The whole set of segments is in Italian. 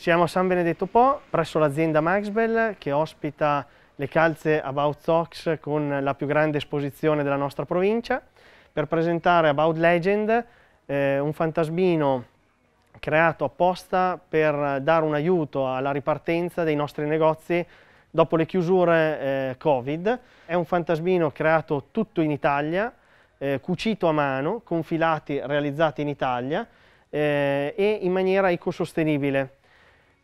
Siamo a San Benedetto Po, presso l'azienda Maxbell, che ospita le calze About Zox con la più grande esposizione della nostra provincia per presentare About Legend, eh, un fantasmino creato apposta per dare un aiuto alla ripartenza dei nostri negozi dopo le chiusure eh, Covid. È un fantasmino creato tutto in Italia, eh, cucito a mano, con filati realizzati in Italia eh, e in maniera ecosostenibile.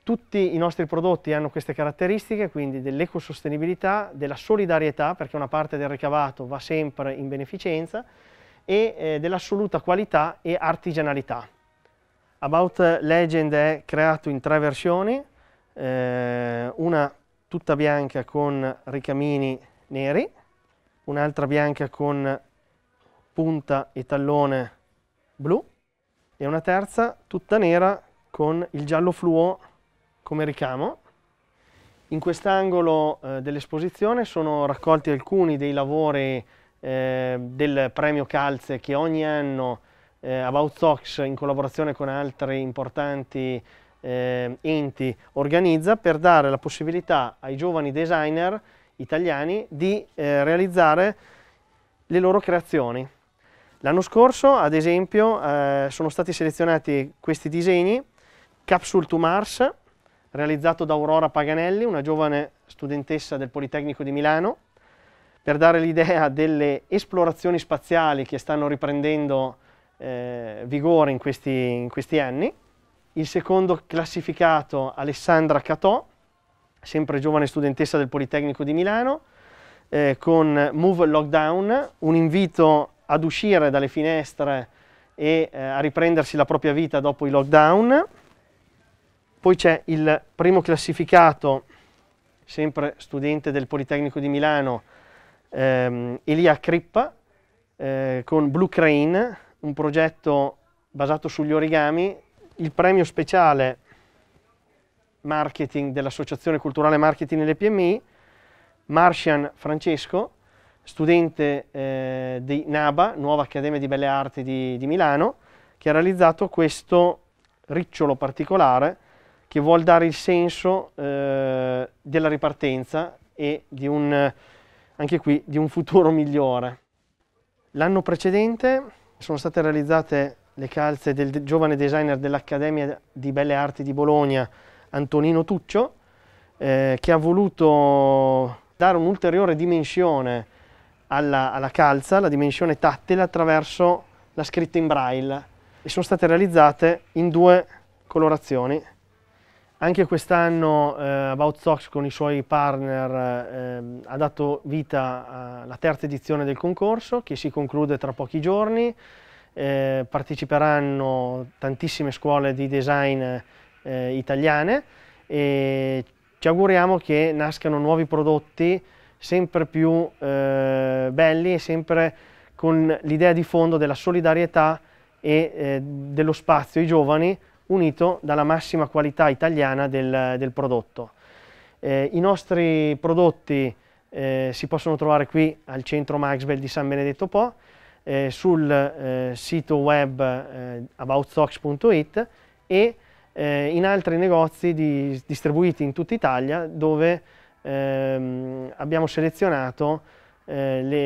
Tutti i nostri prodotti hanno queste caratteristiche, quindi dell'ecosostenibilità, della solidarietà, perché una parte del ricavato va sempre in beneficenza, e eh, dell'assoluta qualità e artigianalità. About Legend è creato in tre versioni, eh, una tutta bianca con ricamini neri, un'altra bianca con punta e tallone blu e una terza tutta nera con il giallo fluo come ricamo. In quest'angolo eh, dell'esposizione sono raccolti alcuni dei lavori eh, del premio Calze che ogni anno eh, About Sox in collaborazione con altri importanti eh, enti organizza per dare la possibilità ai giovani designer italiani di eh, realizzare le loro creazioni. L'anno scorso, ad esempio, eh, sono stati selezionati questi disegni, Capsule to Mars, realizzato da Aurora Paganelli, una giovane studentessa del Politecnico di Milano, per dare l'idea delle esplorazioni spaziali che stanno riprendendo eh, vigore in questi, in questi anni. Il secondo classificato Alessandra Catò, sempre giovane studentessa del Politecnico di Milano, eh, con Move Lockdown, un invito ad uscire dalle finestre e eh, a riprendersi la propria vita dopo i lockdown. Poi c'è il primo classificato, sempre studente del Politecnico di Milano, ehm, Elia Crippa, eh, con Blue Crane, un progetto basato sugli origami. Il premio speciale marketing dell'Associazione Culturale Marketing delle PMI, Martian Francesco, studente eh, di NABA, Nuova Accademia di Belle Arti di, di Milano, che ha realizzato questo ricciolo particolare che vuol dare il senso eh, della ripartenza e di un, anche qui di un futuro migliore. L'anno precedente sono state realizzate le calze del giovane designer dell'Accademia di Belle Arti di Bologna, Antonino Tuccio, eh, che ha voluto dare un'ulteriore dimensione alla, alla, calza, la dimensione tattile, attraverso la scritta in braille. E sono state realizzate in due colorazioni, anche quest'anno eh, About Stocks con i suoi partner eh, ha dato vita alla terza edizione del concorso che si conclude tra pochi giorni. Eh, parteciperanno tantissime scuole di design eh, italiane e ci auguriamo che nascano nuovi prodotti sempre più eh, belli e sempre con l'idea di fondo della solidarietà e eh, dello spazio ai giovani unito dalla massima qualità italiana del, del prodotto. Eh, I nostri prodotti eh, si possono trovare qui al centro Maxwell di San Benedetto Po, eh, sul eh, sito web eh, aboutstocks.it e eh, in altri negozi di, distribuiti in tutta Italia dove ehm, abbiamo selezionato le,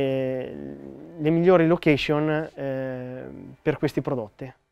le, migliori location per questi prodotti.